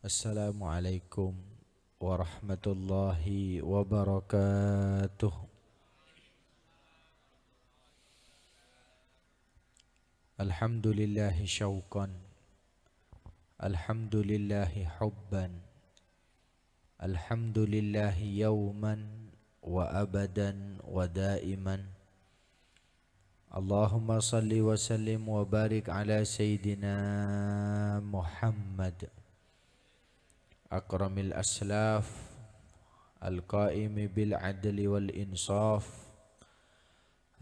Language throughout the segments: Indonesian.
السلام عليكم ورحمة الله وبركاته الحمد لله شوقا الحمد لله حبا الحمد لله يوما وأبدا ودائما اللهم صل وسلم وبارك على سيدنا محمد أكرم الأسلاف القائم بالعدل والإنصاف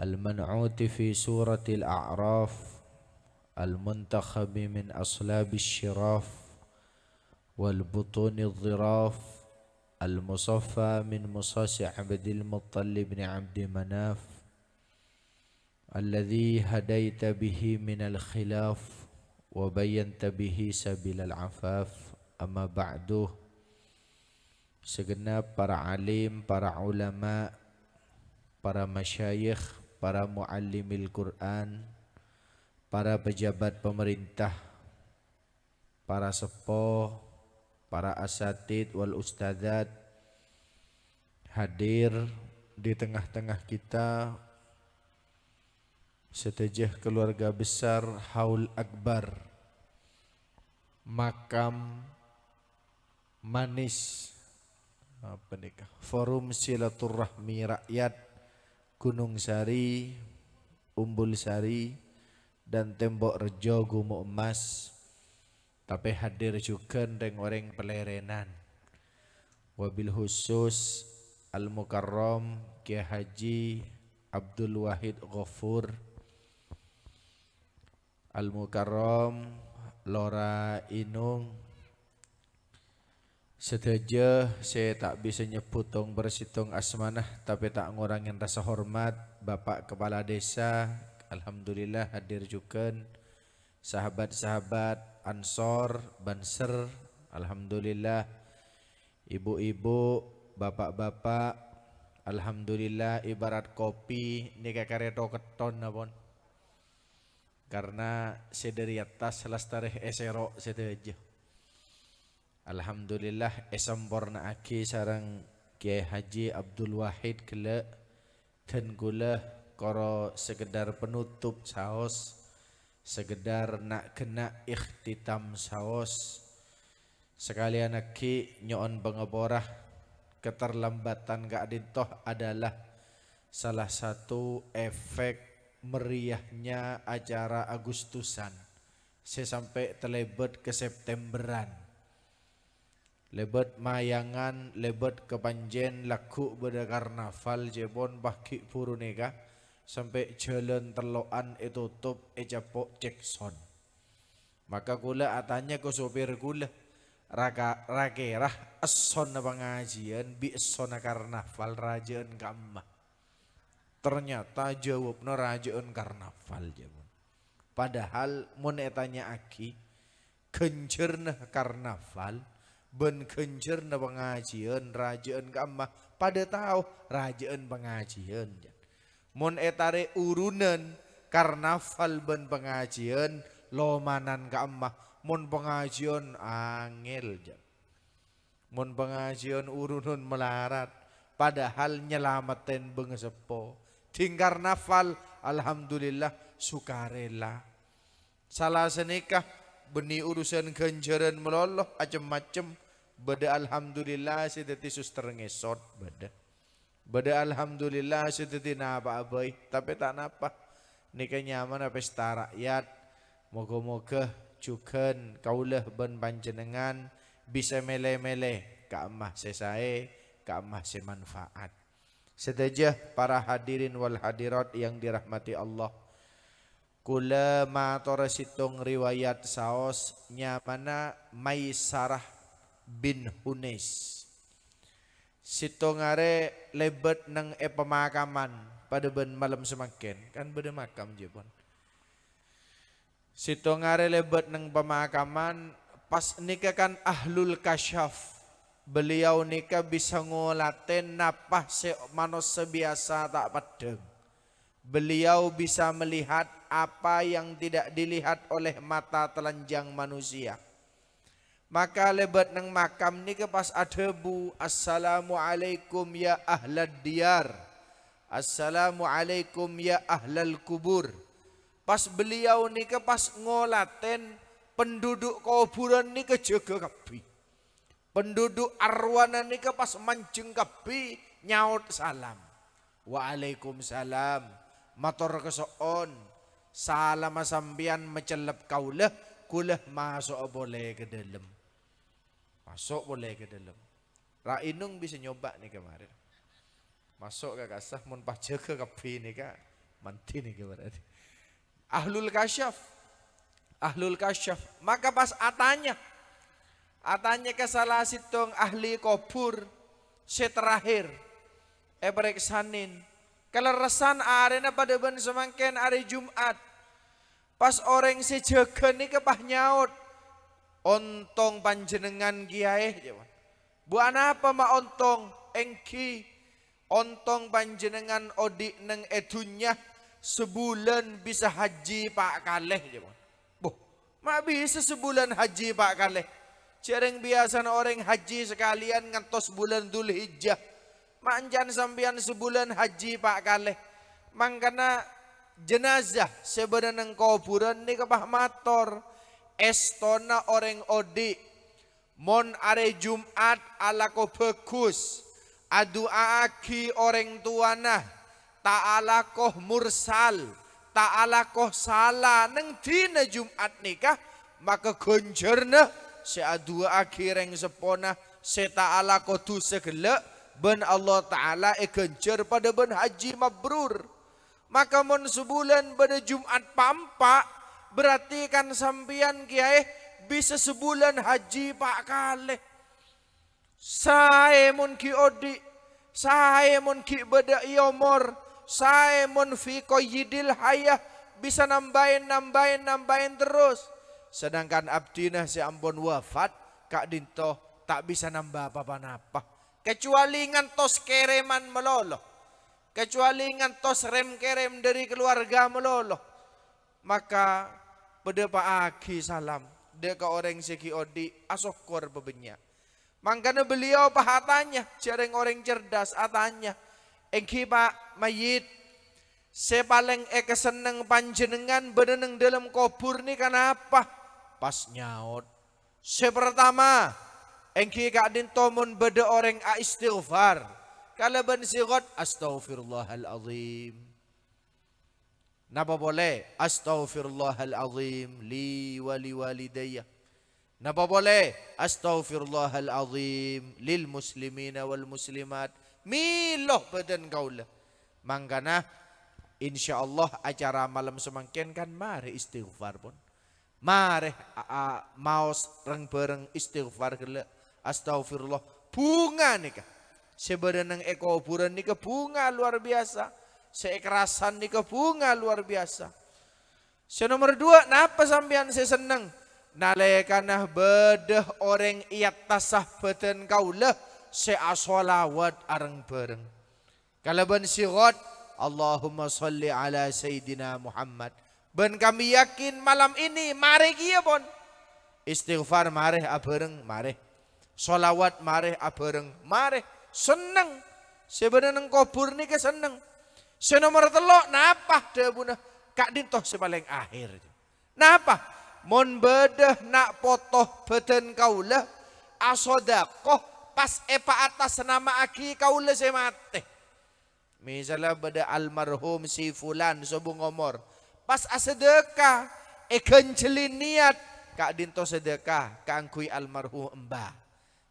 المنعوت في سورة الأعراف المنتخب من أصلاب الشراف والبطون الظراف المصفى من مصاص عبد المطلب بن عبد مناف الذي هديت به من الخلاف وبينت به سبيل العفاف amma ba'du segenap para alim, para ulama, para masyayikh, para muallimil Quran, para pejabat pemerintah, para sepoh, para asatid wal ustadzat hadir di tengah-tengah kita setejah keluarga besar Haul Akbar makam manis apa forum silaturahmi rakyat Gunung Sari Umbul Sari dan Tembok Rejo Gumo Emas tapi hadir juga orang-orang pelerenan wabil khusus Al Mukarrom Kiai Haji Abdul Wahid Ghafur Al Mukarrom Lora Inung Seteja saya tak bisa nyeputong bersitung asmanah tapi tak ngurangin rasa hormat Bapak Kepala Desa Alhamdulillah hadir juga sahabat-sahabat Ansor, Banser Alhamdulillah ibu-ibu, bapak-bapak Alhamdulillah ibarat kopi ini kareto keton napon karena sederi atas lestari esero seteja Alhamdulillah esampurna aki sarang Kiai Haji Abdul Wahid kele dan gula koro sekedar penutup saos sekedar nak kena ikhtitam saos sekalian aki nyon pengeborah keterlambatan gak ditoh adalah salah satu efek meriahnya acara Agustusan saya sampai terlebet ke Septemberan Lebet mayangan, lebet kepanjen, laku beda karnaval jebon baki purunega sampai jalan terloan itu e top ejapok Jackson. Maka kula atanya ke sopir kula raka rakerah eson pengajian bi eson karnaval rajaan kamah. Ternyata jawabnya rajaan karnaval jebon. Padahal mun etanya aki kencerna karnaval benkencer na pengajian rajaan kamah pada tahu rajaan pengajian mon etare urunan karnaval ben pengajian lomanan kamah mon pengajian angel jan mon pengajian urunan melarat padahal nyelamatin bengesepo ting karnaval alhamdulillah sukarela salah senikah Beni urusan ganjaran meloloh macam-macam. beda alhamdulillah sedati suster ngesot beda, beda alhamdulillah sedati napa abai. Tapi tak napa. Nikah nyaman apa setara rakyat. Moga-moga cukan kaulah ben panjenengan bisa mele-mele ka amah sesae ka semanfaat. Sedajah para hadirin wal hadirat yang dirahmati Allah. Kula matara situng riwayat saos nyamana Maisarah bin Hunes. Situngare lebet nang e pemakaman pada ben malam semakin kan beda makam je pun. Situngare lebet nang pemakaman pas nikah kan ahlul kasyaf. Beliau nikah bisa ngolaten napah se manusia biasa tak padam. Beliau bisa melihat apa yang tidak dilihat oleh mata telanjang manusia. Maka lebat nang makam ni kepas adhebu. Assalamualaikum ya ahlad diyar. Assalamualaikum ya ahlal kubur. Pas beliau ni pas ngolaten penduduk kuburan ni kejaga kapi. Penduduk arwana ni pas mancing kapi nyaut salam. Waalaikumsalam. Matur kesoon Salama sambian mecelep kaulah. Kulah masuk boleh ke dalam. Masuk boleh ke dalam. Rainung bisa nyoba nih kemarin. Masuk ke kasah. Mun jaga ke kepi nih kak. Manti nih kemarin. Ahlul kasyaf. Ahlul kasyaf. Maka pas atanya. Atanya ke salah ahli kubur. Si terakhir. Ebrek sanin. Kalau resan arena pada ben semangken hari Jumat. Pas orang si jegen ini kepah nyaut. Ontong panjenengan kiai. buat apa ma ontong? Engki. Ontong panjenengan odik neng edunya. Sebulan bisa haji pak kaleh. Boh, ma bisa sebulan haji pak kaleh. Cereng biasa orang haji sekalian ngantos bulan Dhul Hijjah. Manjan sambian sebulan haji pak kaleh. Mangkana jenazah sebenarnya nang kuburan ni kepah mator estona orang odi mon are Jumat ala ko bagus adu aki orang tuana ta'ala koh mursal ta'ala koh salah neng dina Jumat nikah maka gonjerna se adu aki reng sepona se ta'ala koh tu segelak ben Allah ta'ala e genjer pada ben haji mabrur maka mun sebulan pada Jumat pampa berarti kan sampian kiai bisa sebulan haji pak kali saya mun ki odi saya mun ki beda iomor saya mun fi koyidil hayah bisa nambahin nambahin nambahin terus sedangkan abdinah si Ambon wafat kak dinto tak bisa nambah apa-apa kecuali ngantos kereman meloloh Kecuali ngantos rem kerem dari keluarga meloloh. Maka pada paagi salam. Dia ke orang segi odi asokor bebenya. Mangkana beliau pahatanya. Cereng orang cerdas atanya. Engki pak mayit. Sepaleng eke seneng panjenengan beneneng dalam kubur ni kenapa? Pas nyaut. Saya pertama, engki kak din tomun beda orang a istighfar. Kalaban sigot, astaghfirullahalazim. Napa boleh? Astaghfirullahalazim li wali walidayya. Napa boleh? Astaghfirullahalazim lil muslimina wal muslimat. Miloh badan kaulah. Mangkana insyaallah acara malam semangkin kan mari istighfar pun. Mari maos reng bareng istighfar gele. Astaghfirullah bunga nikah sebenarnya ekoburan ni kebunga luar biasa. Seekerasan ni kebunga luar biasa. Se nomor dua, napa sampean saya seneng? Nalekanah bedah orang iat tasah beten kaulah se asolawat areng bareng. Kalaban sigot, Allahumma salli ala Sayyidina Muhammad. Ben kami yakin malam ini, mari kia pon. Istighfar mareh abareng, mareh. Solawat mareh abareng, mareh seneng sebenarnya neng kubur ke seneng sing nomor telok napa debuna kak dintoh sepaling akhir napa mon bedah nak potoh badan kaulah asodakoh pas epa atas nama aki kaulah semate misalnya beda almarhum si fulan sobung omor pas asedekah e niat kak dinto sedekah kangkui almarhum mbah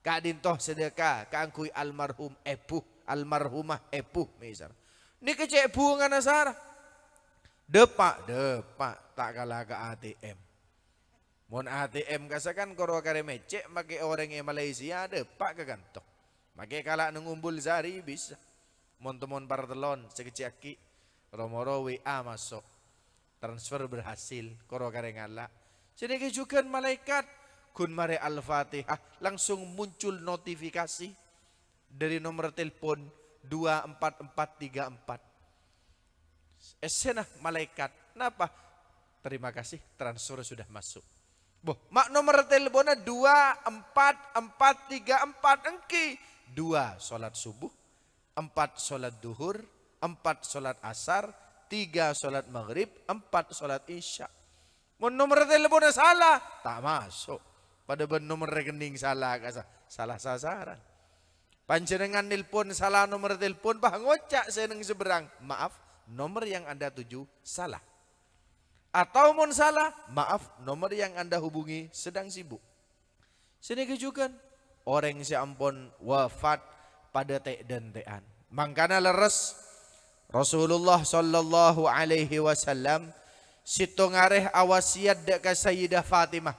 kadintoh sedekah kangkui almarhum epuh almarhumah epuh misal Ini kecek buang kana sarah depak depak tak kalah ke ATM mon ATM kasakan koro kare mecek make orang yang Malaysia depak ke kantong make kalah nengumbul zari bisa mon temon partelon sekecik aki romoro WA masuk transfer berhasil koro kare ngalah. jadi kejukan malaikat kun mare al-fatihah ah, langsung muncul notifikasi dari nomor telepon 24434 esenah eh, malaikat kenapa terima kasih transfer sudah masuk boh mak nomor teleponnya 24434 engki dua salat subuh empat salat duhur empat salat asar tiga salat maghrib empat salat isya Mau nomor teleponnya salah, tak masuk. Pada ben nomor rekening salah kasa. Salah sasaran. Panjenengan nelpon salah nomor telepon, bah ngocak seneng seberang. Maaf, nomor yang Anda tuju salah. Atau mohon salah, maaf, nomor yang Anda hubungi sedang sibuk. Sini kejukan. Orang si ampun wafat pada tek dan tean. Mangkana leres Rasulullah sallallahu alaihi wasallam sitongareh awasiat dek Sayyidah Fatimah.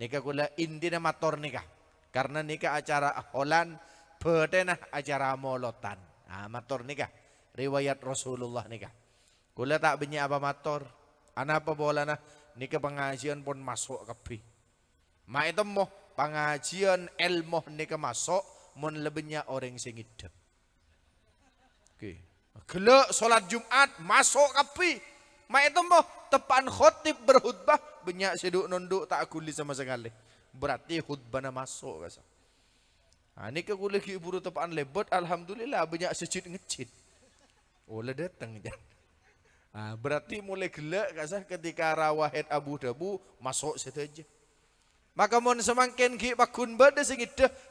Nikah നിക്കക്കുള്ള ഇന്ത്യനെ മത്തോർണിക karena nikah acara Holland bedena acara molotan ah mator nikah riwayat Rasulullah nikah kula tak benya apa mator ana apa bola nah nikah pengajian pun masuk kepi ma itu moh pengajian ilmu nikah masuk mun lebihnya orang sing hidup oke okay. salat Jumat masuk kepi ma itu moh tepan khotib berhutbah banyak seduk nunduk tak kulis sama sekali. Berarti khutbah masuk kasam. Ha, ni ke kula ki buru tepaan lebat alhamdulillah banyak secit ngecit. Ola oh, datang je. Ha, berarti mulai gelak rasa ketika rawahet Abu Dabu masuk saja Maka mon semangkin ki bakun bade sing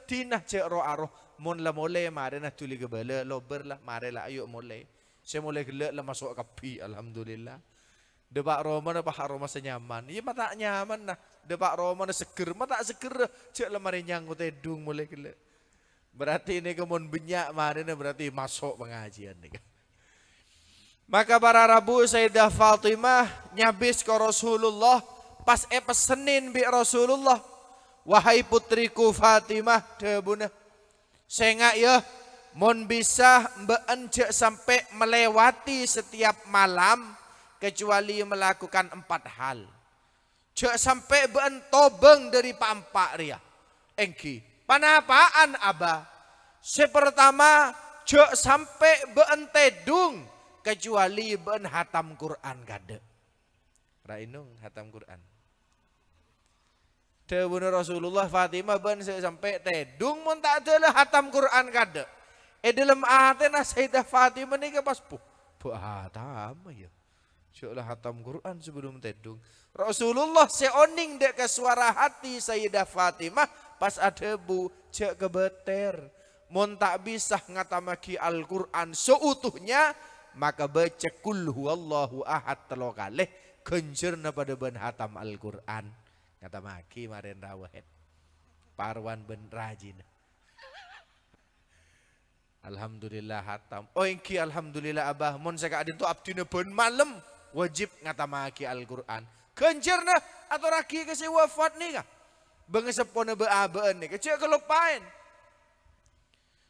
tinah cek ro aroh mon la mole mare nah tuli gebele lober lah mare lah ayo mole. Saya mulai gelak lah masuk kapi alhamdulillah. Depak Roma depak Roma senyaman. Iya mata nyaman nah. Depak Roma seger, mata seger. Cek lemari nyangkut edung mulai gila. Berarti ini kemun benyak mana berarti masuk pengajian nih. Maka para Rabu Sayyidah Fatimah nyabis ke Rasulullah pas eh pesenin bi Rasulullah. Wahai putriku Fatimah debuna. Sengak ya mon bisa mbeen sampai melewati setiap malam kecuali melakukan empat hal. Jek sampai bentobeng dari pampak ria. Engki. Panapaan aba. pertama, jek sampai bentedung kecuali ben hatam Quran gade. Rainung hatam Quran. Dawun Rasulullah Fatimah ben sampai tedung mun tak ada hatam Quran gade. Eh dalam atenah Sayyidah Fatimah ni ke pas bu. hatam ya. Syuklah hatam Quran sebelum tedung. Rasulullah seoning dek ke suara hati Sayyidah Fatimah pas ada bu cek kebeter. Mon tak bisa ngatamaki Al-Quran seutuhnya maka baca kul huwallahu ahad telo kalih pada ben hatam Al-Quran. Ngatamaki maren rawahet. Parwan ben rajin. Alhamdulillah hatam. Oh ingki alhamdulillah abah mon saka adin tu abdine ben malam wajib ngatamaki Al-Quran. Kencerna atau raki si wafat nih kah? Bengesepone beabaan nih. Kecil kelupain.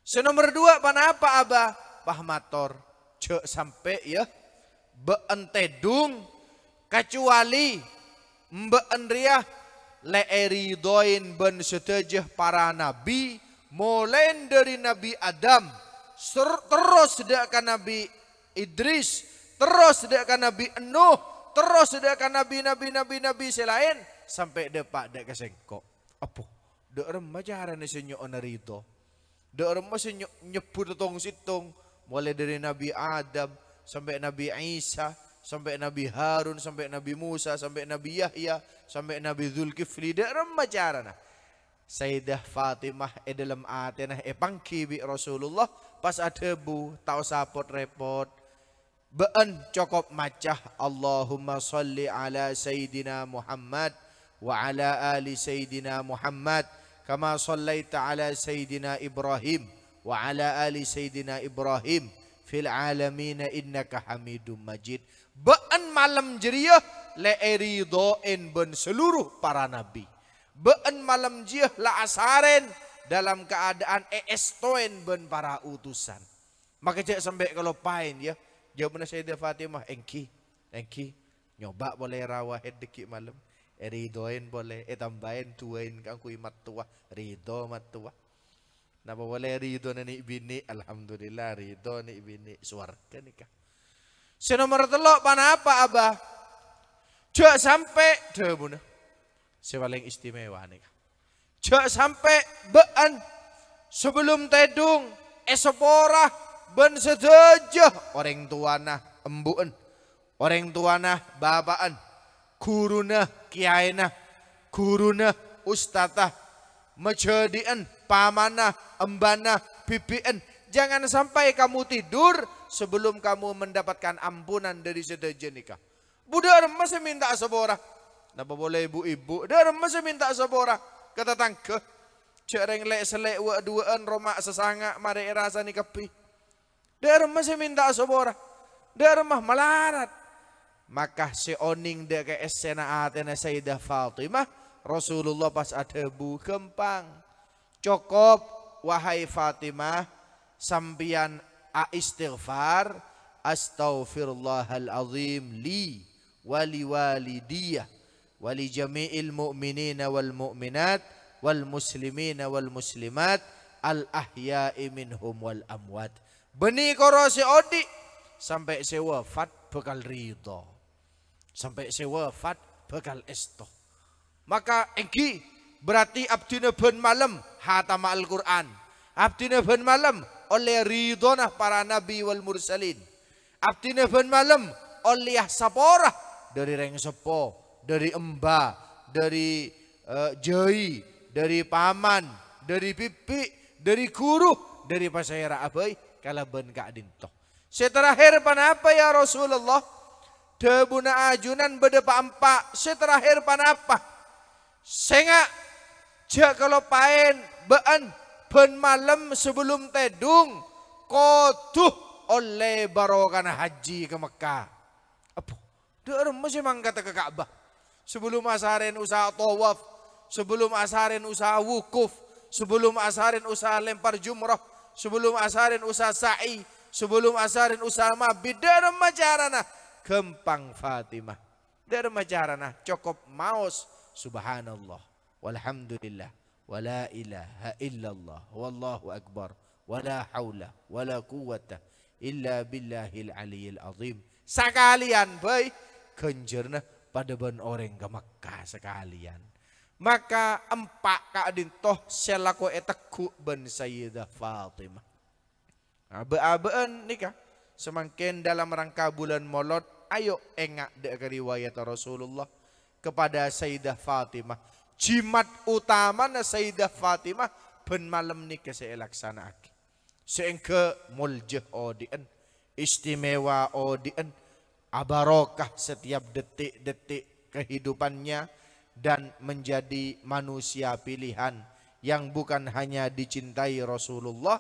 Senomor dua pana apa abah? Pahmator. Cek sampai ya. Beentedung. Kecuali. Mbeenriah. doin ben setejah para nabi. Mulai dari Nabi Adam. Terus dekat Nabi Idris Terus dekat Nabi Nuh, terus dekat Nabi Nabi Nabi Nabi selain sampai depak dek kesengkok. Apa? Dek remaja harane senyo onarito. Dek remaja senyo nyebut tong sitong mulai dari Nabi Adam sampai Nabi Isa sampai Nabi Harun sampai Nabi Musa sampai Nabi Yahya sampai Nabi Zulkifli dek remaja harana. Sayyidah Fatimah e dalam atenah e eh, pangki bi Rasulullah pas ada bu tau sapot repot Be'en cokop macah Allahumma salli ala Sayyidina Muhammad Wa ala ali Sayyidina Muhammad Kama sallaita ala Sayyidina Ibrahim Wa ala ali Sayyidina Ibrahim Fil alamina innaka hamidum majid Be'en malam jeriah Le'eridoin ben seluruh para nabi Be'en malam jih la asaren dalam keadaan eestoen ben para utusan. Maka cek sampai kalau pain ya. Jawabannya Sayyidah Fatimah, engki, engki. Nyoba boleh head dekik malam. E ridoin boleh, e tambahin tuain kang kui matua, rido tua Napa boleh rido ni bini, alhamdulillah rido ni bini, suarga nikah. Si nomor telok panapa abah? Jok sampai, deh buna. Si paling istimewa nikah. Jok sampai, bean, sebelum tedung, esopora, ben sedejah orang nah, embuan orang tua nah, bapaan nah, guru nah, ustatah mejadian pamana embana bibian jangan sampai kamu tidur sebelum kamu mendapatkan ampunan dari sedejah nikah budar masih minta sebora napa boleh ibu-ibu dar masih minta sebora kata tangke cereng lek selek wa duaan romak sesanga mari rasa ni kepi Dermah si minta sobora. Dermah melarat. Maka si oning dia ke esena atena Sayyidah Fatimah. Rasulullah pas ada bu kempang. Cukup wahai Fatimah. sambian a istighfar. Astaghfirullahalazim li wali walidiyah wali jami'il mu'minina wal mu'minat wal muslimina wal muslimat al ahya'i minhum wal amwat benih koro si odi. Sampai si wafat bekal ridho. Sampai si wafat bekal estoh Maka engki berarti abdina ben malam hatama Al-Quran. Abdina ben malam oleh ridhonah para nabi wal mursalin. Abdina ben malam oleh saporah dari reng sepo, dari emba, dari uh, eh, jai, dari paman, dari pipi, dari guru, dari pasayara abai kalaban Setelah toh. Seterakhir panapa ya Rasulullah? Debuna ajunan Setelah empak. Seterakhir panapa? Senga jak kalau paen been ben malam sebelum tedung koduh oleh barokan haji ke Mekah. Apa? Dia masih mangkata ke Ka'bah. Sebelum asarin usaha tawaf, sebelum asarin usaha wukuf, sebelum asarin usaha lempar jumrah, sebelum asarin usaha sa'i, sebelum asarin usaha ma bidar majarana kempang Fatimah. Dar majarana cukup maus subhanallah walhamdulillah wala ilaha illallah wallahu akbar wala haula wala quwata illa billahil aliyil azim. Sekalian baik kenjerna pada ben orang ke Mekah sekalian maka empat kaadin toh selaku etakku ben Sayyidah Fatimah. Abe-abeen nikah. Semakin dalam rangka bulan molot, ayo engak dek riwayat Rasulullah kepada Sayyidah Fatimah. Jimat utama na Sayyidah Fatimah ben malam nikah saya aki. Seengke muljah odien, istimewa odien, abarokah setiap detik-detik kehidupannya dan menjadi manusia pilihan yang bukan hanya dicintai Rasulullah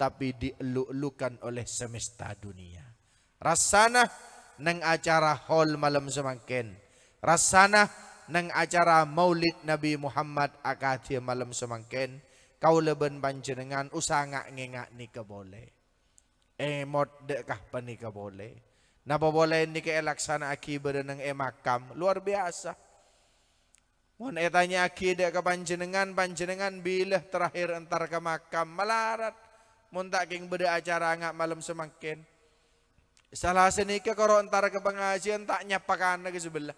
tapi dieluk-elukan oleh semesta dunia. Rasanah neng acara hall malam semakin. Rasanah neng acara maulid Nabi Muhammad akathir malam semakin. Kau leben panjenengan usah ngak ngengak ni boleh. Emot dekah panika boleh. Napa boleh ni ke aki berenang emakam. Luar biasa. Mohon etanya akidah ke panjenengan, panjenengan bila terakhir entar ke makam melarat. Muntak king beda acara ngak malam semakin. Salah senika koro entar ke pengajian tak nyapakan ke sebelah.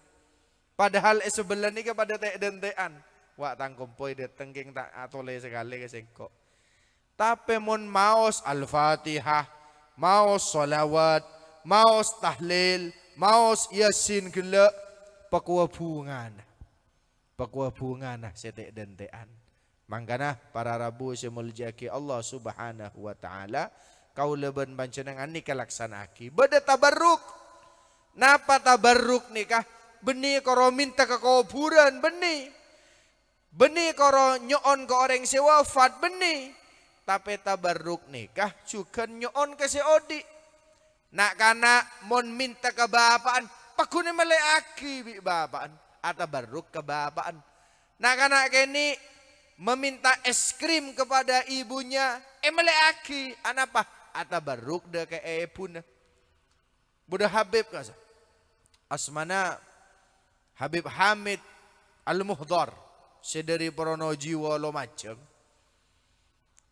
Padahal eh, sebelah ni kepada tek dentean. Wak tangkum poi dateng tengking tak atole sekali ke sengkok. Tapi mun maos al-fatihah, maos salawat, maos tahlil, maos yasin gelak, pakua pakuabunga na setek dentean. Mangkana para rabu semuljaki Allah subhanahu wa ta'ala. Kau leben panjenengan ni kalaksanaki. beda tabarruk. Napa tabarruk nikah? Benih koro minta ke kuburan benih, benih koro nyoon ke orang si wafat beni. Tapi tabarruk nikah juga nyoon ke si Nak kana mon minta ke bapaan. Pakuni aki bi bapaan atabarruk kebapaan. Nah karena kini meminta es krim kepada ibunya. Emele eh, aki. Anapa? Atabarruk de ke ebuna. Buda Habib kasa. Asmana Habib Hamid Al-Muhdar. Sedari Prono Jiwa lo macam.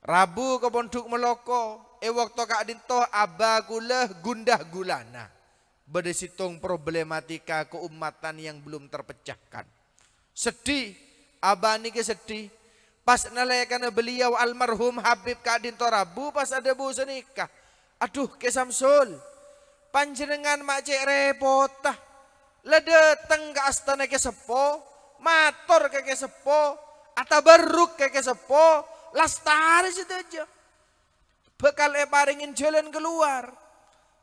Rabu keponduk meloko. E waktu kak dintoh abah gundah gulana berisitung problematika keumatan yang belum terpecahkan. Sedih, abah ke sedih. Pas nelayakan beliau almarhum Habib Kadin Torabu pas ada bu senikah. Aduh ke Samsul, panjenengan mak cek repotah. Ledeteng ke astana ke sepo, mator ke ke sepo, beruk ke ke sepo, lastari situ aja. Bekal eparingin jalan keluar.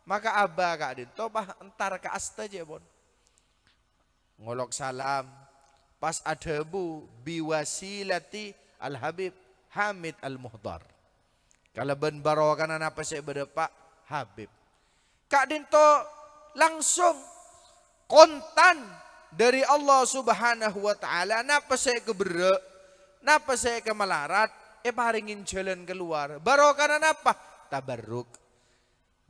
Maka abah kak din. Tobah entar ke asta aja bon. Ngolok salam. Pas ada bu biwasilati al-habib Hamid al muhtar Kalau ben barokan apa saya berdepak Habib. Kak Dinto langsung kontan dari Allah Subhanahu wa taala napa saya kebere napa saya kemelarat eh paringin jalan keluar barokan apa tabarruk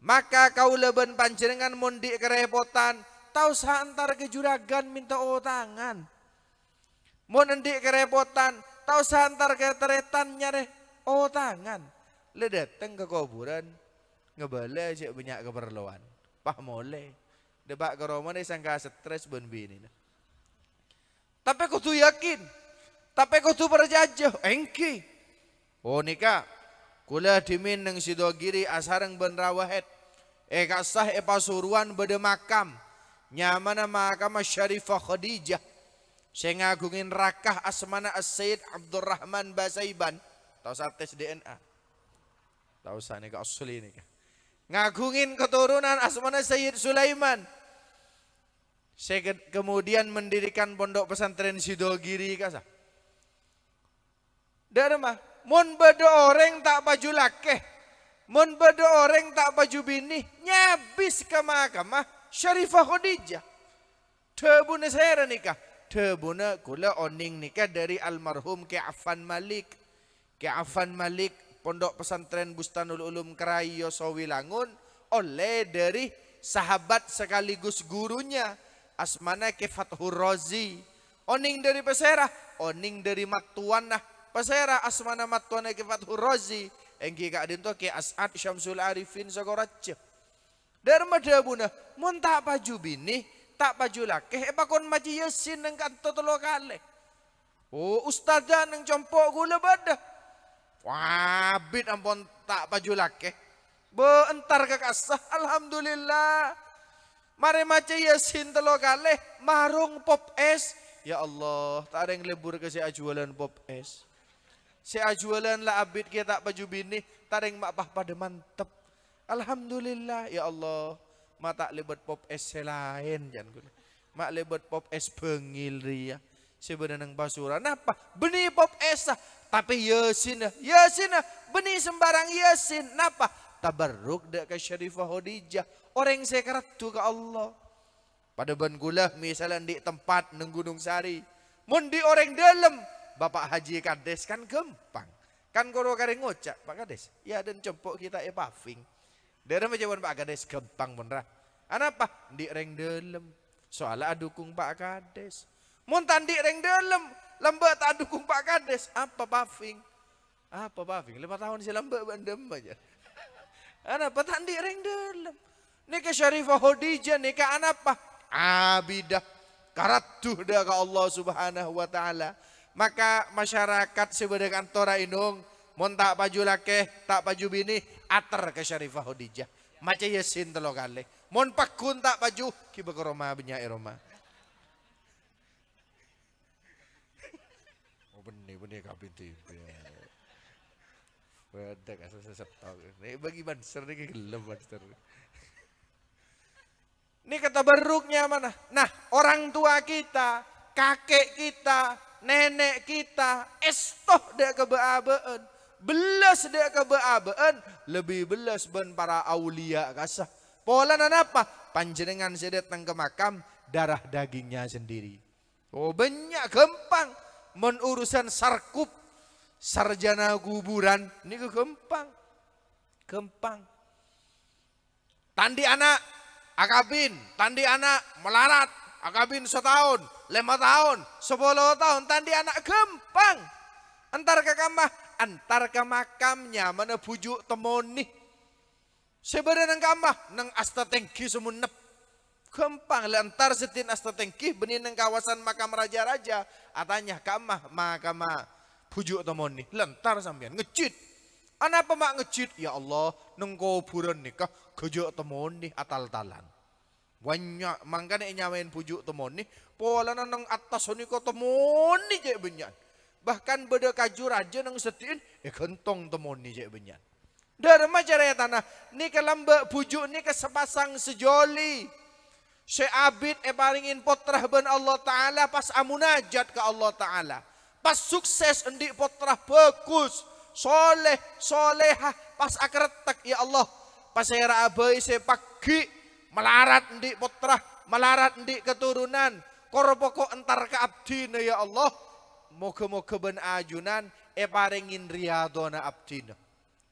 maka kau leben panjenengan mundik kerepotan, tau santar ke juragan minta otangan oh Mau nendik kerepotan, tau santar ke teretan nyare utangan. Oh Le dateng ke kuburan, ngebale aja banyak keperluan. Pah mole. Debak ke nih sangka stres ben bini. Tapi tu yakin, tapi kudu perjajah, engki. Oh nikah, Kula dimin neng sidogiri asareng ben rawahet. E kasah e pasuruan bede makam. Nyamana makam syarifah Khadijah. Saya ngagungin rakah asmana as-sayyid Abdurrahman Basaiban. Tahu saat tes DNA. Tahu saat ini ke asli ini. Ngagungin keturunan asmana Sayyid Sulaiman. Saya kemudian mendirikan pondok pesantren Sidogiri kasah. Dari mah Mun bedo orang tak baju lakeh. Mun bedo orang tak baju bini. Nyabis ke mahkamah. Syarifah Khadijah. Tebuna saya nikah. Tebuna kula oning nikah dari almarhum Ki Affan Malik. Ki Affan Malik Pondok Pesantren Bustanul Ulum Kerai Yosowilangun oleh dari sahabat sekaligus gurunya Asmana Ki Fathur Rozi. Oning dari Peserah, oning dari Matuan nah Pasera asmana matwana ke fathu razi. Engki ka adin to ke as'ad syamsul arifin sagorace. Derma debuna mun tak baju bini tak baju lakeh kon maji yesin nang kanto kale. Oh ustazah nang compok gula badah. Wabid ambon tak baju lakeh. Be entar ke kasah alhamdulillah. Mari maji yasin telo kale marung pop es. Ya Allah, tak ada yang lebur ke si ajualan pop es. Si ajualan lah abid kita baju bini. Taring makpah pada mantep. Alhamdulillah. Ya Allah. Mata libet pop es selain Jangan gula. Mak libet pop es bengil ria. Si benenang basuran. Nah, apa? Benih pop es lah. Tapi yasin lah. Yasin lah. Beni sembarang yasin. Napa? Tabarruk dek ke Syarifah Khadijah. Orang saya keratu ke Allah. Pada ban gula misalnya di tempat neng gunung sari. mundi orang dalam Bapak Haji Kades kan gempang. Kan koro kare ngocak Pak Kades. Ya dan cempok kita e paving. Dari jawaban Pak Kades gempang bener. Anapa? Di reng dalam. Soalnya adukung Pak Kades. Muntan tandi reng dalam. Lembek tak dukung Pak Kades. Apa paving? Apa paving? Lima tahun si lembek bandem aja. Anapa tandi reng dalam. Nika Syarifah Khadijah ke anapa? Abidah. Karatuh dah ke Allah subhanahu wa ta'ala maka masyarakat sebagai Tora indung mon tak baju laki, tak baju bini ater ke syarifah Khadijah macam yasin telo kali mon pakun tak baju kiba ke Roma benya Roma oh benih benih kabin tipe Wadak asal sesetok. Ini bagi banser ini gelap banser. Ini kata beruknya mana? Nah orang tua kita, kakek kita, nenek kita estoh dek kebeabaan. Belas dek kebeabaan. Lebih belas ben para aulia kasah. Polanan apa? Panjenengan saya datang ke makam darah dagingnya sendiri. Oh banyak gempang, menurusan sarkup sarjana kuburan ini gempang, gempang. Tandi anak akabin, tandi anak melarat, Akabin setahun, lima tahun, sepuluh tahun. Tadi anak gempang. Antar ke kamah, antar ke makamnya. Mana bujuk temoni. Sebenarnya nang kamah, nang astatengki semunep. Gempang, lantar setin astatengki. Benih nang kawasan makam raja-raja. Atanya kamah, makam, Bujuk temoni, lantar sambian. Ngecit. Anak pemak ngecit. Ya Allah, nang kuburan nikah. Gejuk temoni atal-talan. Banyak mangkane nyawain pujuk temoni, polana nang atas honiko temoni je benyan. Bahkan beda kaju aja nang sedin, eh ya kentong temoni je benyan. dari caranya tanah, ni kelamba pujuk ni ke sepasang sejoli. Se Abid e paringin potrah ben Allah Ta'ala pas amunajat ke Allah Ta'ala. Pas sukses endi potrah bagus. Soleh, solehah pas akretek ya Allah. Pas era abai se pagi melarat ndik putra, melarat ndik keturunan, korpoko entar ke abdin ya Allah. Moga-moga ben ajunan e riado na abdin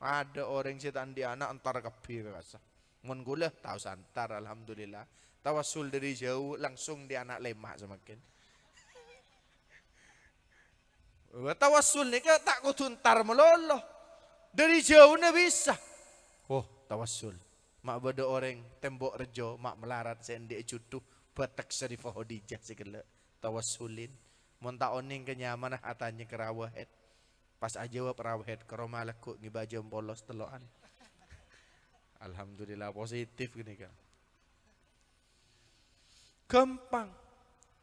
Ada orang setan di anak entar kebi rasa. Ya Mun gula tahu santar alhamdulillah. Tawasul dari jauh langsung di anak lemah semakin. Tawasul nih tak kudu entar meloloh. Dari jauh bisa. Oh, tawasul mak bodo orang tembok rejo mak melarat sendek cutuh batak syarifah hodijah segala tawasulin monta oning kenyamanah atanya kerawahet pas aja ah wa perawahet keroma leku ngibaja bolos teloan Alhamdulillah positif gini kan gampang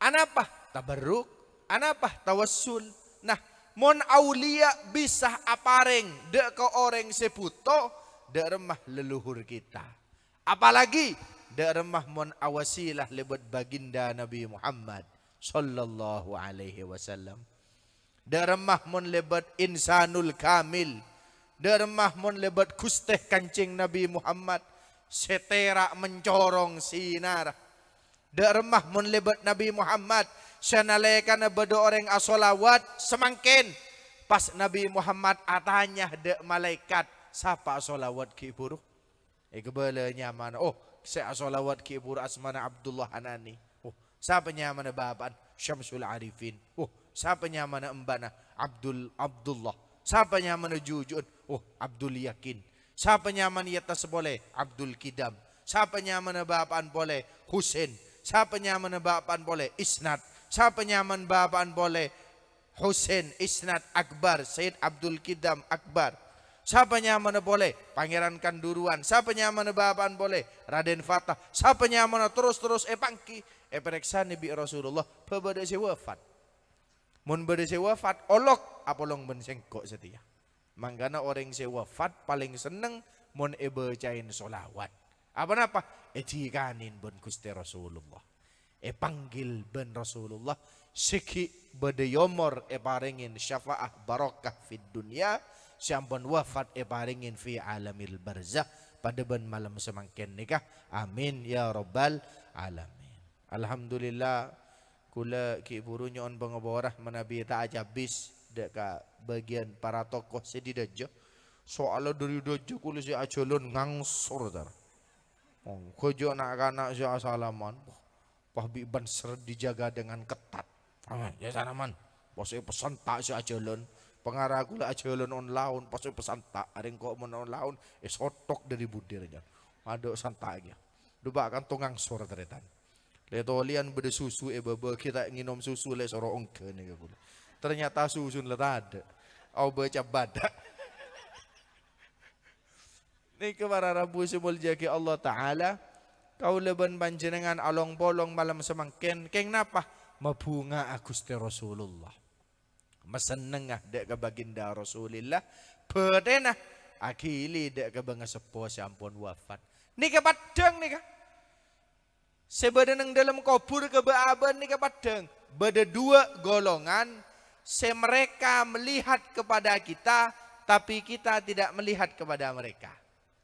anapa tabaruk anapa tawassul nah mon aulia bisa apareng dek ke orang seputo dek remah leluhur kita. Apalagi dek remah mon awasilah lebat baginda Nabi Muhammad sallallahu alaihi wasallam. Dek remah mon lebat insanul kamil. Dek remah mon lebat kusteh kancing Nabi Muhammad setera mencorong sinar. Dek remah mun lebat Nabi Muhammad. Senalekana bedo orang asolawat semangkin. Pas Nabi Muhammad atanya dek malaikat sapa solawat ki eh ikbala nyaman oh saya solawat ki iburu asmana Abdullah Hanani oh siapa nyaman bapak Syamsul Arifin oh siapa nyaman embana Abdul Abdullah siapa nyaman jujun oh Abdul Yakin siapa nyaman yatas boleh Abdul Kidam sapa nyaman baban boleh Husin sapa nyaman baban boleh Isnad sapa nyaman baban boleh Husin Isnad Akbar Said Abdul Kidam Akbar siapa mana boleh? Pangeran Kanduruan. siapa mana babahan boleh? Raden Fatah. siapa mana terus-terus epangki eh, epereksan eh, Nabi Rasulullah. Pebeda si wafat. Mun beda si wafat. Olok. Apolong bensengkok setia. Manggana orang si wafat paling seneng. Mun e solawat. Apa napa? E jikanin ben kusti Rasulullah. E panggil ben Rasulullah. Siki bede yomor eparingin syafa'ah barokah fid dunia sampun wafat eparingin paringin fi alamil barzah pada ben malam semangken nikah amin ya rabbal alamin alhamdulillah kula ki burunyo on pengoborah menabi tak bis dekat bagian para tokoh sedih dajo soalnya dari dajo kula si ajolon ngangsur dar. oh, kojo nak anak si asalaman Wah biban ser dijaga dengan ketat. Aman, ya salaman, Bos eh, pesan tak si ajolon lah ajalan on laun, pasu pesanta, aring kok mau on laun, es eh, otok dari budirnya. Mado santai aja. Duba kan tongang sor teretan. tolian bede susu e bebe kita nginom susu le soro ongke nih pula. Ternyata susun ada, Au baca badak. Ini kemara Rabu semul jaki Allah Ta'ala. Kau leban panjenengan along bolong malam semangken. Keng napa? Mabunga Agusti Rasulullah mesenengah dek ke baginda Rasulullah pedenah akili dek ke bangga sepo sampun wafat nika padang nika sebadeneng dalam kubur ke beaban nika padang beda dua golongan se mereka melihat kepada kita tapi kita tidak melihat kepada mereka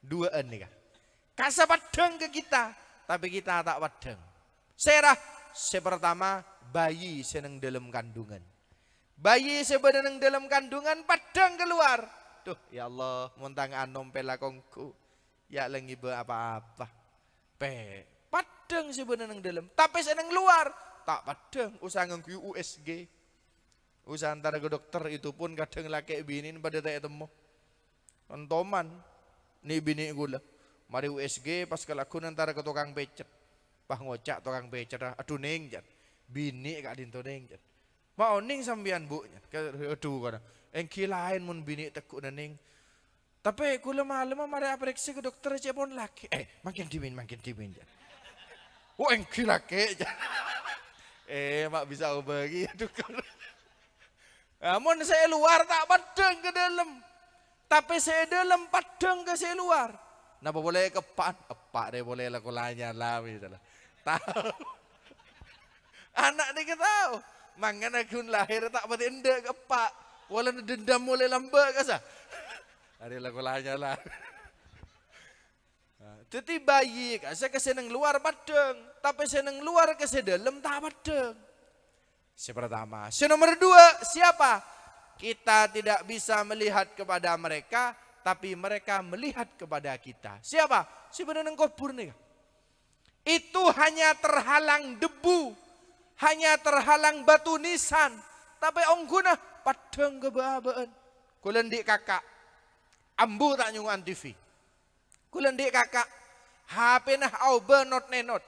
dua en nika kasa padang ke kita tapi kita tak padang serah se pertama bayi seneng dalam kandungan Bayi sebenarnya dalam kandungan padang keluar. Tuh ya Allah, montang anom pelakongku. Ya lengi apa-apa. Pe, padang sebenarnya dalam. Tapi seneng luar. Tak padang, usah ngenggu USG. Usah antara ke dokter itu pun kadang laki bini pada tak temu. Entoman. nih bini gula. Mari USG pas kelakun antara ke tukang becet. Pah ngocak tukang becet. Aduh neng jan. Bini kak dinto neng jan. Mau ning sambian bu, aduh kada. Engki lain mun bini tekuk ning. Tapi kula malam mari periksa ke dokter cek pun laki. Eh, makin dimin, makin dimin. Oh, engki laki. eh, mak bisa bagi aduh kada. Ah, Namun saya luar tak padang ke dalam. Tapi saya dalam padang ke saya luar. Napa boleh kepan? pak? deh boleh lah kulanya lah misalnya. Tahu. Anak dia tahu. Mangan aku lahir tak pati ke pak Wala dendam mulai lamba kasa. Ada lagu lahnya lah. Jadi ah, bayi kasa keseneng luar padeng. Tapi seneng luar kasa dalam tak padeng. Si pertama. Si nomor dua siapa? Kita tidak bisa melihat kepada mereka. Tapi mereka melihat kepada kita. Siapa? Si beneneng kubur nih. Itu hanya terhalang debu hanya terhalang batu nisan. Tapi ongguna padang kebabaan. Kula ndik kakak. Ambu tak nyunguan TV. Kula ndik kakak. HP nah auba not nenot.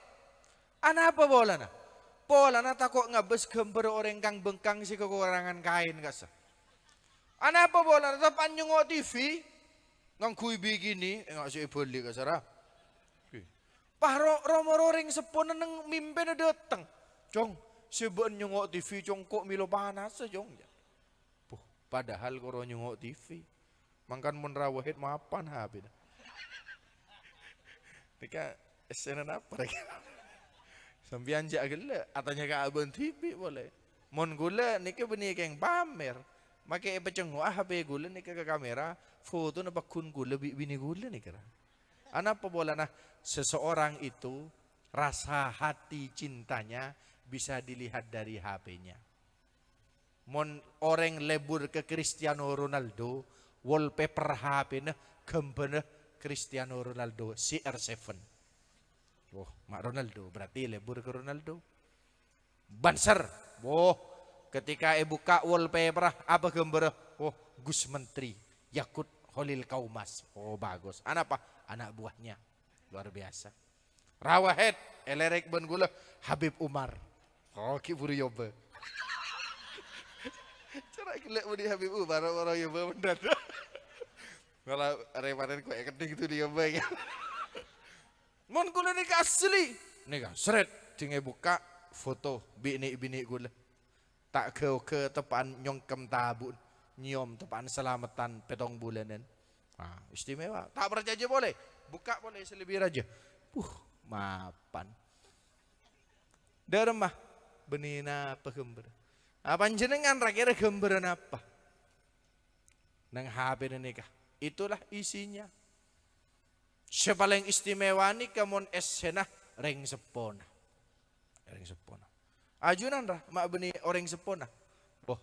Ana apa bolana? Polana takut ngabes gambar orang kang bengkang si kekurangan kain kasa. Ana apa bolana? Tak panjung TV. Ngang kui begini. Enggak sih boleh kasara. Pah romo roring seponen neng mimpin dateng. Chong, sebab nyungok TV chong kok milo panas chong. Puh, ya. padahal koro nyungok TV. Mangkan mun rawahit mapan ha beda. esenan apa lagi? Sambian jak gele atanya ka abon TV boleh. Mun gula niki beni keng pamer. Make e pecengo ah HP gula niki ke kamera foto napa kun gule, bi bini gula niki. Anak apa boleh nah seseorang itu rasa hati cintanya bisa dilihat dari HP-nya. Mon orang lebur ke Cristiano Ronaldo, wallpaper HP-nya gembene Cristiano Ronaldo CR7. Oh, Mak Ronaldo berarti lebur ke Ronaldo. Banser. Oh, ketika ibu Kak wallpaper apa gambar, Oh, Gus Menteri, Yakut Holil Kaumas. Oh, bagus. Anak apa? Anak buahnya. Luar biasa. Rawahead, Elerek Ben Habib Umar. Rakib buru yoba. Cara gila muni Habib Umar orang yoba mendat. Kalau repanen kue kening itu diyoba ya. mon kula niki asli. Nika seret dinge buka foto bini-bini kula. Tak ke ke tepan nyongkem tabun. nyom tepan selamatan petong bulanan. Ah, istimewa. Tak percaya boleh. Buka boleh selebih raja. puh mapan. Dermah benina apa gember. Apa jenengan rakyat gemberan apa? Nang HP nikah. Itulah isinya. Siapa yang istimewa nih kamu esenah reng sepona. Reng sepona. Ajunan rah mak beni orang sepona. Boh,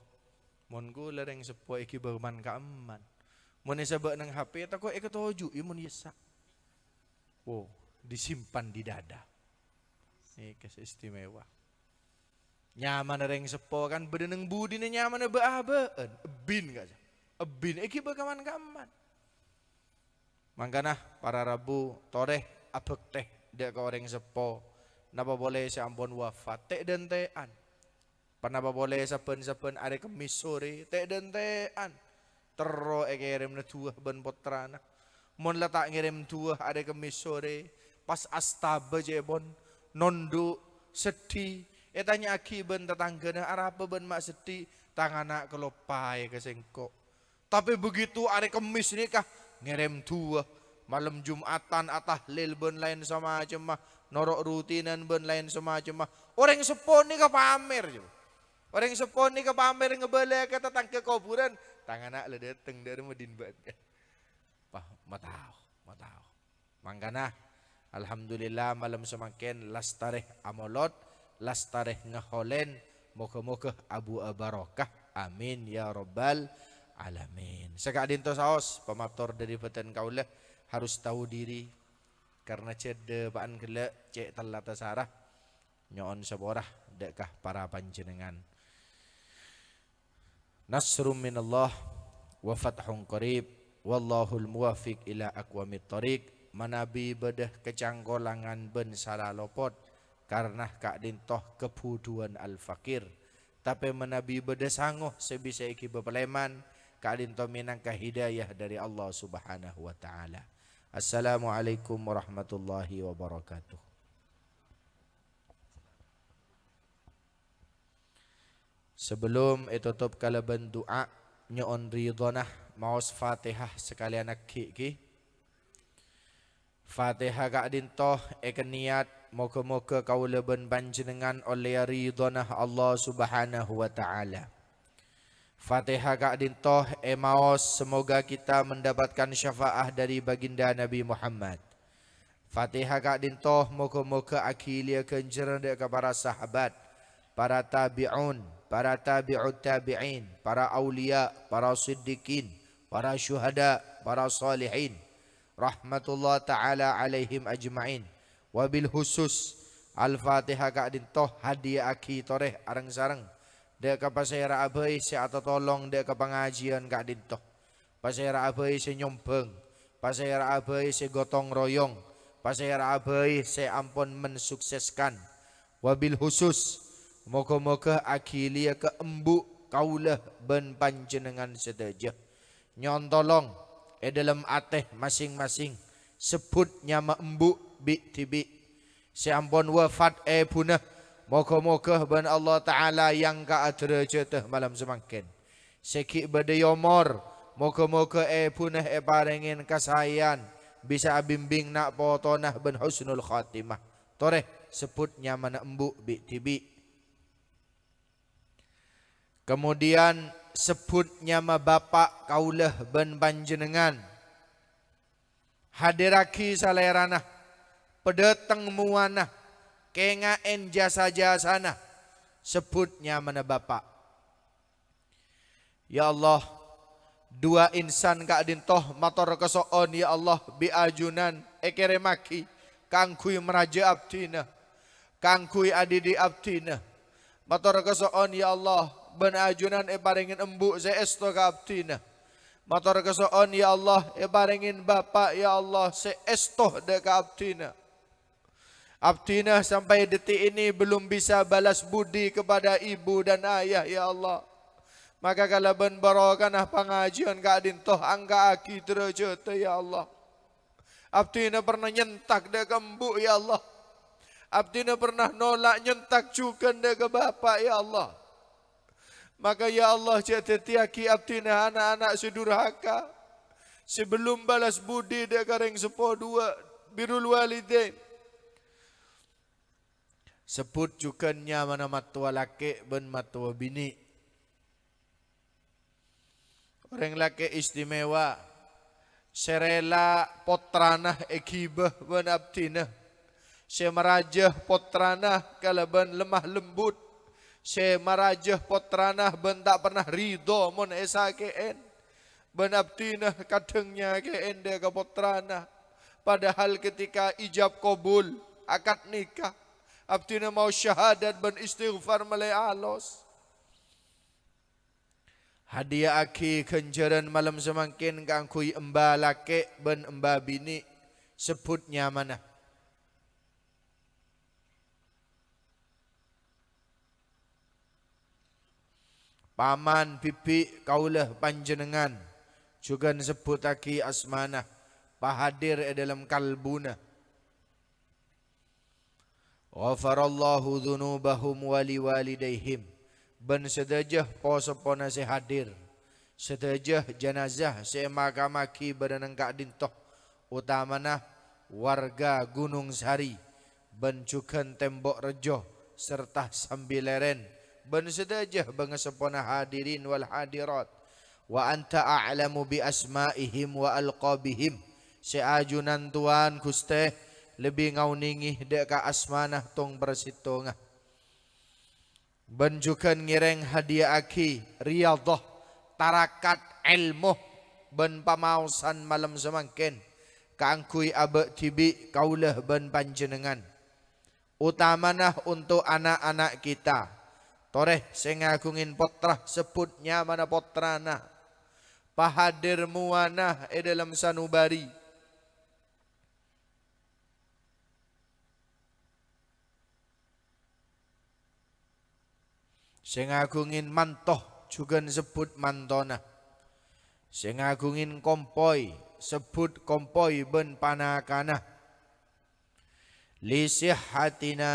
mon ku lereng sepo iki berman keaman. Mon sebab nang HP tak kok ikut tuju imun iya yesa. Wow, disimpan di dada. Ini kasih istimewa. Nyaman ada yang sepo kan bedeneng budi nih nyaman ada beaben. Ebin gak sih? Ebin eki eh, bagaman kaman? Mangkana para rabu toreh abek teh dia kau orang sepo. Napa boleh seampun wafat tek dan tean. Panapa boleh sepen saben ada kemis sore tek dan tean. Terro ekirim eh, dua ben potrana. Mon letak ngirim dua ada kemis sore. Pas astaba jebon. Eh, Nondo sedih Etanya eh, aki ben tetanggana arah ben mak sedi tangana kelopai kesengkok. Tapi begitu hari kemis ini kah ngerem malam Jumatan atah lil ben lain sama aja norok rutinan ben lain sama aja orang sepon ini kah pamer coba. Orang sepon ini kah pamer ngebelak ke tetangga kuburan tangan le dateng dari medin bat. Pah, matau, matau. Mangkana Alhamdulillah malam semakin lastareh amolot lastareh ngeholen moga-moga abu Abarokah, amin ya robbal alamin sekak dinto saos pemator dari peten kaulah harus tahu diri karena cede paan kele cek telata sarah nyon seborah dekah para panjenengan nasrum minallah wa fathun qarib wallahul muwafiq ila aqwamit tariq manabi bedah kecangkolangan ben salah lopot karena kak dintoh kepuduan al fakir tapi menabi bedesangoh sebisa iki bepeleman kak dintoh minangka hidayah dari Allah subhanahu wa ta'ala Assalamualaikum warahmatullahi wabarakatuh Sebelum itutup kalaban doa nyon ridonah maus fatihah sekalian aki ki Fatihah kak dintoh eken niat moga-moga kaula ben panjenengan oleh ridhonah Allah Subhanahu wa taala. Fatihah gak dintoh emaos semoga kita mendapatkan syafaah dari baginda Nabi Muhammad. Fatihah gak dintoh moga-moga akhilia kenjeran dek para sahabat, para tabi'un, para tabi'ut tabi'in, para aulia, para siddiqin, para syuhada, para salihin. Rahmatullah ta'ala alaihim ajma'in. wabil khusus al-fatihah kak dintoh hadiah aki toreh arang-sarang dek ke pasera abai si atau tolong dek ke pengajian ka'din toh pasera abai si nyompeng pasera abai si gotong royong pasera abai si ampun mensukseskan wabil khusus moga-moga akhilia ke embuk kaulah ben panjenengan sedaja nyontolong eh dalam ateh masing-masing sebut nyama embuk bi'tibi Siampun wafat e punah Moga-moga ben Allah Ta'ala yang ka'adra jatah malam semakin seki bade yomor, Moga-moga e punah e eh, parengin kasayan Bisa bimbing nak potonah ben husnul khatimah Toreh sebutnya mana embuk tibi, Kemudian sebut nyama bapak kaulah ben panjenengan. Hadiraki salairanah pedeteng muana kenga kengaen jasa-jasana sebutnya mana Bapak Ya Allah dua insan kadin toh motor kesoon ya Allah biajunan ekere maki kangkui meraja abtina, kangkui adidi abtina, motor kesoon ya Allah ben ajunan e paringin embuk se ka abtina, motor kesoon ya Allah e bapak ya Allah seesto deka abtina. Abtina sampai detik ini belum bisa balas budi kepada ibu dan ayah ya Allah. Maka kalau ben barokanah pengajian ka adin toh angka aki terjata ya Allah. Abtina pernah nyentak dia kembu ya Allah. Abtina pernah nolak nyentak juga dia ke bapak ya Allah. Maka ya Allah jatuh tiaki abtina anak-anak sedurhaka. Sebelum balas budi dia kering sepo dua. Birul walidain. Sebut juga nya mana matua laki ben matua bini. Orang laki istimewa. Serela potranah ekibah ben abtinah. Semarajah potranah ben lemah lembut. Semarajah potranah ben tak pernah ridho mon esa keen. Ben abtinah kadangnya keen dia ke potranah. Padahal ketika ijab kobul akad nikah Abdina mau syahadat ben istighfar malai alos. Hadiah aki kenjaran malam semakin kangkui emba laki ben emba bini sebutnya mana? Paman, bibi, kaulah panjenengan. Juga sebut aki asmanah. Pahadir dalam kalbuna. Ghafarallahu dhunubahum wali walidayhim Ben sedajah posepona sehadir Sedajah jenazah semakamaki berenengkak dintoh Utamana warga gunung sari cukan tembok rejo serta sambileren Ben sedajah bengesepona hadirin wal hadirat Wa anta a'lamu bi asma'ihim wa alqabihim Seajunan tuan kusteh lebih ngau ningih dek ka asmanah tong bersitongah. Benjukan ngireng hadiah aki riyadhah tarakat ilmu ben pamausan malam semangken kangkui abe tibi kaulah ben panjenengan utamanah untuk anak-anak kita toreh sengagungin potra potrah seputnya mana potrana pahadir muanah e dalam sanubari Sing agungin mantoh juga sebut mantona. Sing agungin kompoi sebut kompoi ben panakana. Lisih hatina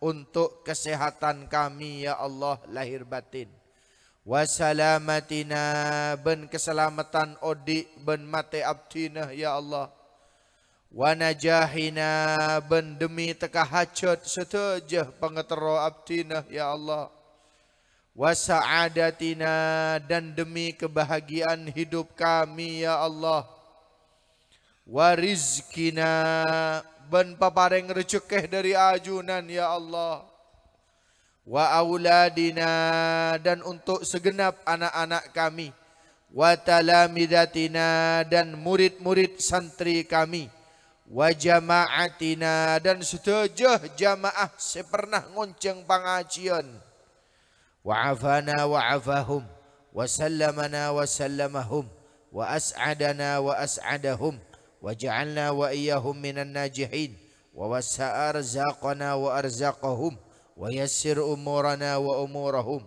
untuk kesehatan kami ya Allah lahir batin. Wasalamatina ben keselamatan odik ben mate abdina ya Allah. Wanajahina bendemi teka hacut setejah pengetero abdina ya Allah. Wasa'adatina dan demi kebahagiaan hidup kami ya Allah. Warizkina ben papareng recekeh dari ajunan ya Allah. Wa auladina dan untuk segenap anak-anak kami. Wa talamidatina dan murid-murid santri kami wa jama'atina dan setuju jamaah sepernah ngonceng pangajian wa afana wa afahum wa sallamana wa sallamahum wa as'adana wa as'adahum wa ja'alna wa iyahum minan najihin wa wasa arzaqana wa arzaqahum wa yassir umurana wa umurahum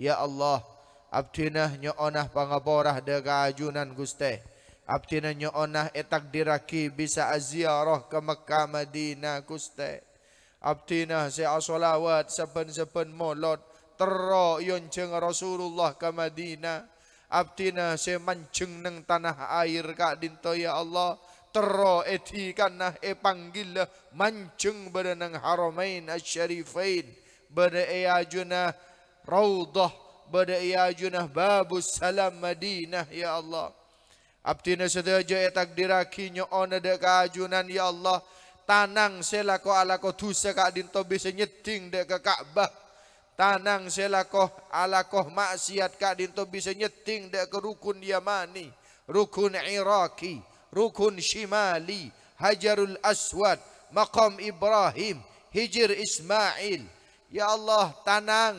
ya allah abtinah nyonah pangaborah dega ajunan gusteh Abtina onah etak diraki bisa aziarah ke Mekah Madinah kuste. Abtina se asolawat sepen-sepen molot tero yonceng Rasulullah ke Madinah. Abtina se manceng neng tanah air kak dinto ya Allah. Tero eti kanah e panggil manceng berenang haramain asyarifain. Bada e ajunah raudah. Bada e junah babus salam Madinah ya Allah. Abdina sedaja e ya takdiraki nyo ona de kaajunan ya Allah. Tanang selako alako dosa kak dinto bisa nyeting de ke Ka'bah. Tanang selako alako maksiat kak dinto bisa nyeting de ke rukun Yamani. Rukun Iraki. Rukun Shimali. Hajarul Aswad. Maqam Ibrahim. Hijir Ismail. Ya Allah tanang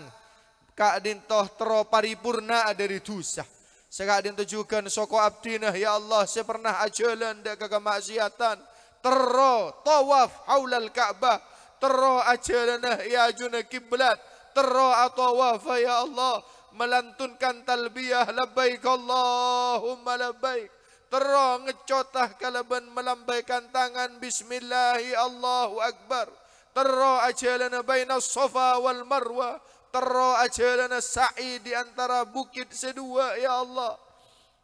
kak dinto teroparipurna dari dosa. Sekarang ditujukan soko abdinah ya Allah saya pernah ajalan dek ke kemaksiatan terro tawaf haulal Ka'bah terro ajalan ya ajuna kiblat terro atawaf ya Allah melantunkan talbiyah labbaik Allahumma labbaik terro ngecotah kalaban melambaikan tangan bismillah Allahu akbar terro ajalan baina Safa wal marwa. Tera ajalana sa'i di antara bukit sedua ya Allah.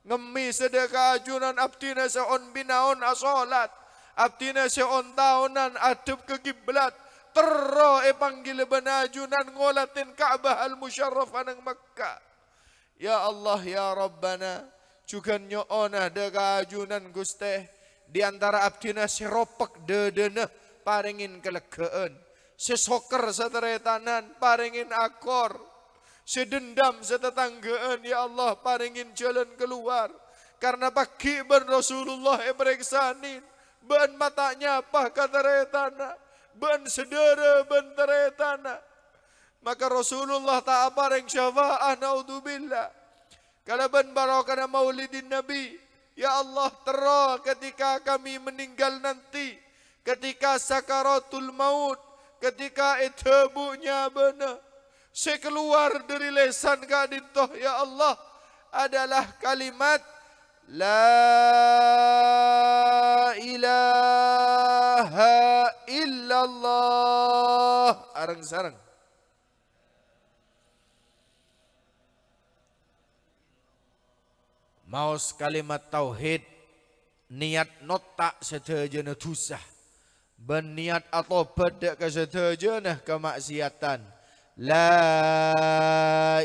Ngemi sedekah ajunan abdina seon binaon asolat. Abdina seon taunan adab ke kiblat. Tera e panggil benajunan ngolatin Ka'bah al-Musharraf anang Makkah. Ya Allah ya Rabbana. Juga nyoona deka ajunan gusteh. Di antara abdina siropek dedena paringin kelegaan sesoker seteretanan paringin akor sedendam setetanggaan ya Allah paringin jalan keluar karena pagi ben Rasulullah emeriksanin ben matanya apa kata retana ben sedera ben teretana maka Rasulullah tak paring syafa'ah naudzubillah kalau ben barokah maulidin nabi ya Allah tera ketika kami meninggal nanti ketika sakaratul maut ketika itebunya benar. Sekeluar dari lesan Kak Dintoh ya Allah adalah kalimat La ilaha illallah Arang-sarang Maus kalimat tauhid niat nota sedejana dusah berniat atau bedak kesetajana kemaksiatan la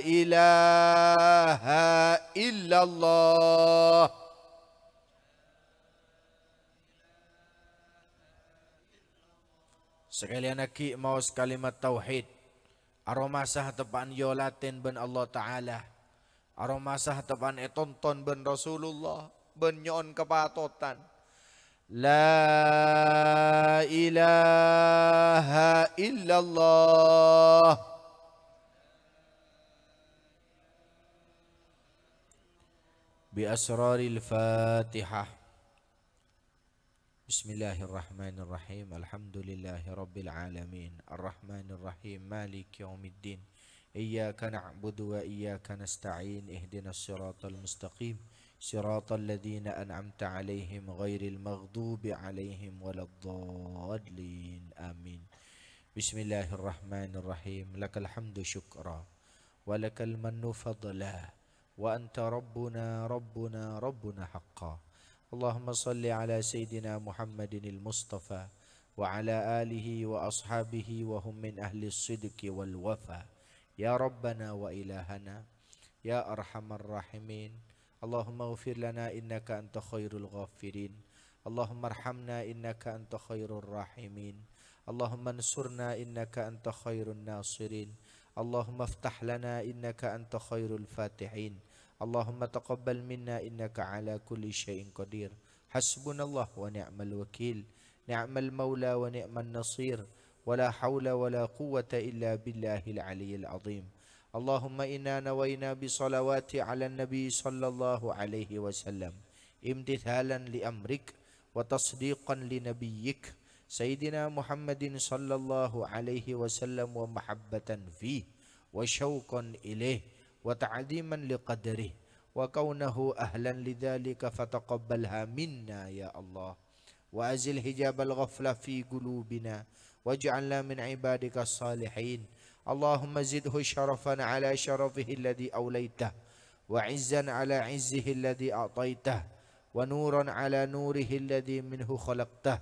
ilaha illallah sekalian aki maus kalimat tauhid aroma sah tepan yo latin ben Allah taala aroma sah tepan etonton ben Rasulullah ben nyon kepatotan لا إله إلا الله بأسرار الفاتحة بسم الله الرحمن الرحيم الحمد لله رب العالمين الرحمن الرحيم مالك يوم الدين إياك نعبد وإياك نستعين اهدنا الصراط المستقيم صراط الذين أنعمت عليهم غير المغضوب عليهم ولا الضالين آمين بسم الله الرحمن الرحيم لك الحمد شكرا ولك المن فضلا وأنت ربنا ربنا ربنا حقا اللهم صل على سيدنا محمد المصطفى وعلى آله وأصحابه وهم من أهل الصدق والوفا يا ربنا وإلهنا يا أرحم الراحمين Allahumma ufir lana innaka anta khairul ghafirin Allahumma arhamna innaka anta khairul rahimin Allahumma ansurna innaka anta khairul nasirin Allahumma aftah lana innaka anta khairul fatihin Allahumma taqabbal minna innaka ala kulli syai'in qadir Hasbunallah wa ni'mal wakil Ni'mal maula wa ni'man nasir Wala hawla wala quwata illa billahil aliyyil azim اللهم إنا نوينا بصلوات على النبي صلى الله عليه وسلم امتثالا لأمرك وتصديقا لنبيك سيدنا محمد صلى الله عليه وسلم ومحبة فيه وشوقا إليه وتعظيما لقدره وكونه أهلا لذلك فتقبلها منا يا الله وأزل حجاب الغفلة في قلوبنا واجعلنا من عبادك الصالحين اللهم زده شرفا على شرفه الذي أوليته وعزا على عزه الذي أعطيته ونورا على نوره الذي منه خلقته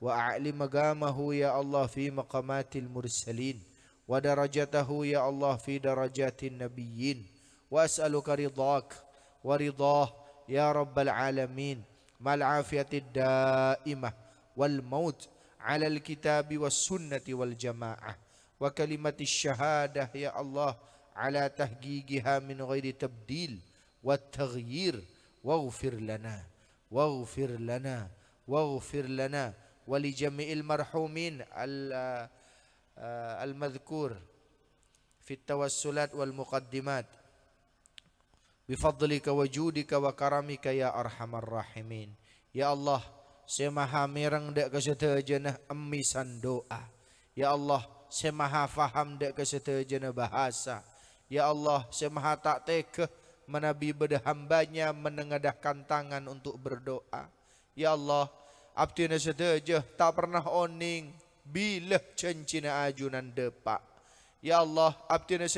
وأعل مقامه يا الله في مقامات المرسلين ودرجته يا الله في درجات النبيين وأسألك رضاك ورضاه يا رب العالمين مع العافية الدائمة والموت على الكتاب والسنة والجماعة wa kalimati syahadah ya Allah ala tahgigiha min ghairi tabdil wa taghyir waghfir lana waghfir lana waghfir lana wa li jami'il marhumin al uh, al madhkur fi tawassulat wal muqaddimat bifadlika wa judika wa karamika ya arhamar rahimin ya Allah dak emisan doa ya Allah Semaha faham dek ke bahasa. Ya Allah, saya maha tak teka menabi hambanya menengadahkan tangan untuk berdoa. Ya Allah, abdi na tak pernah oning bila cencina ajunan depak. Ya Allah, abdi na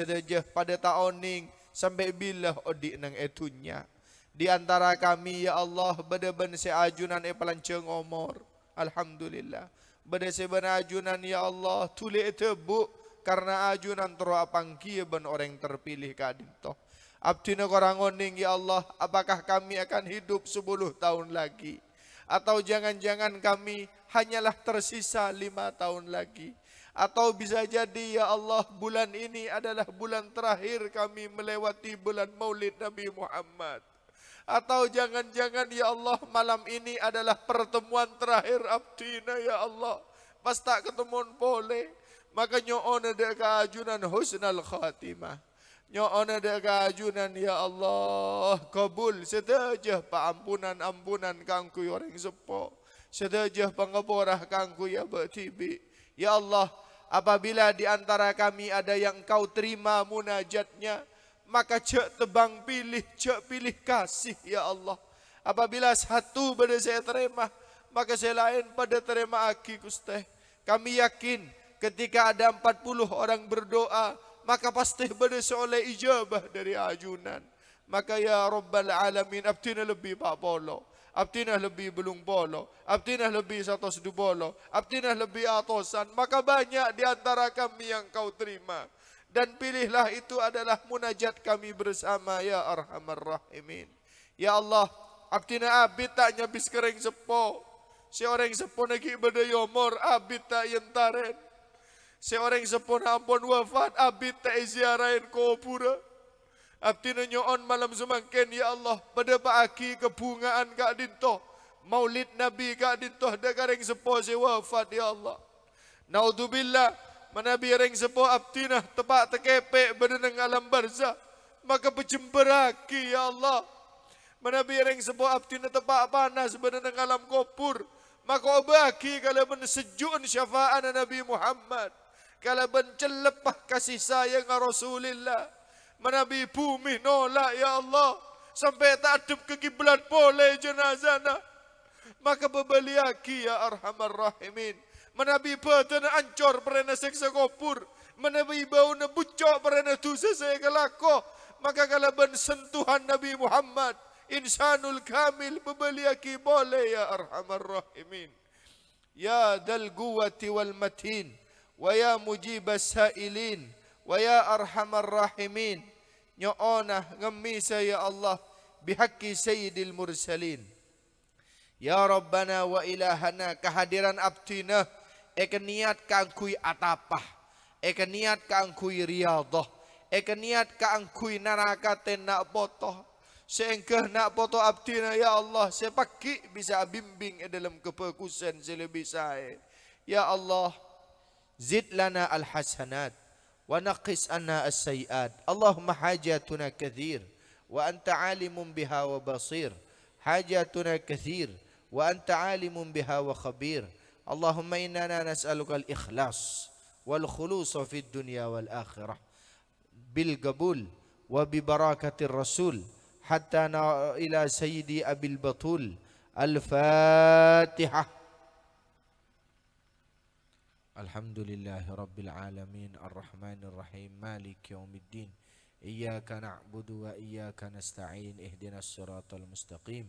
pada tak oning sampai bila odik nang etunya. Di antara kami, Ya Allah, benda-benda seajunan ajunan e cengomor, Alhamdulillah berdasar ben ajunan ya Allah tulik tebu karena ajunan teruah pangki ben orang terpilih kadim toh. Abtina korang oning ya Allah apakah kami akan hidup 10 tahun lagi atau jangan-jangan kami hanyalah tersisa 5 tahun lagi atau bisa jadi ya Allah bulan ini adalah bulan terakhir kami melewati bulan Maulid Nabi Muhammad. Atau jangan-jangan ya Allah malam ini adalah pertemuan terakhir abdina ya Allah. Mas tak ketemuan boleh. Maka nyoona dek keajunan husnal khatimah. Nyoona dek keajunan ya Allah. Kabul sedajah paampunan-ampunan kangku ya orang sepo. Sedajah pengeborah kangku ya bertibi. Ya Allah apabila di antara kami ada yang kau terima munajatnya. maka cek tebang pilih, cek pilih kasih ya Allah. Apabila satu benda saya terima, maka saya lain pada terima lagi. kusteh. Kami yakin ketika ada 40 orang berdoa, maka pasti benda seolah ijabah dari ajunan. Maka ya Rabbal Alamin, abtina lebih pak polo, Abtina lebih belum polo, Abtina lebih satu sedu polo, Abtina lebih atosan. Maka banyak di antara kami yang kau terima. dan pilihlah itu adalah munajat kami bersama ya arhamar rahimin. Ya Allah, abdina abid tak nyabis kering sepo. Seorang sepo nagi berdayomor abid tak yentaren. Seorang sepo ampun wafat abid tak ziarain kubura. Abdina nyoon malam semangken ya Allah pada pagi kebungaan kak dintoh. Maulid Nabi kak dintoh da kering sepo se wafat ya Allah. Naudzubillah Manabi ring sebuah abdinah tepat tekepek berenang alam barza Maka pejemberaki, Ya Allah. Manabi ring sebuah abdinah tepat panas berenang alam kopur. Maka obaki kalau bersejukan syafa'an Nabi Muhammad. Kalau bercelepah kasih sayang Rasulullah. Manabi bumi nolak, Ya Allah. Sampai tak adep ke boleh jenazah. Maka bebeliaki, Ya Arhamar Rahimin menabi pertena ancor perena seksa kopur, menabi bau ne bucok perena tusa kelako, maka kala ben sentuhan Nabi Muhammad, insanul kamil bebeliaki boleh ya arhamar rahimin. Ya dal quwati wal matin, wa ya mujibas sa'ilin, wa ya arhamar rahimin, nyo'onah ngemisa ya Allah, bihaqi sayyidil mursalin. Ya Rabbana wa ilahana kehadiran abtina, Eka niat kang kui atapah. Eka niat kang kui riadah. Eka niat kang kui neraka ten nak botoh. Sehingga nak botoh abdina ya Allah. Sepaki bisa bimbing dalam kepekusan selebih saya. Ya Allah. Zid lana al Wa naqis anna as-sayyad. Allahumma hajatuna kathir. Wa anta alimun biha wa basir. Hajatuna kathir. Wa anta alimun biha wa khabir. Wa khabir. اللهم إننا نسألك الإخلاص والخلوص في الدنيا والآخرة بالقبول وببركة الرسول حتى إلى سيدي أبي البطول الفاتحة الحمد لله رب العالمين الرحمن الرحيم مالك يوم الدين إياك نعبد وإياك نستعين اهدنا الصراط المستقيم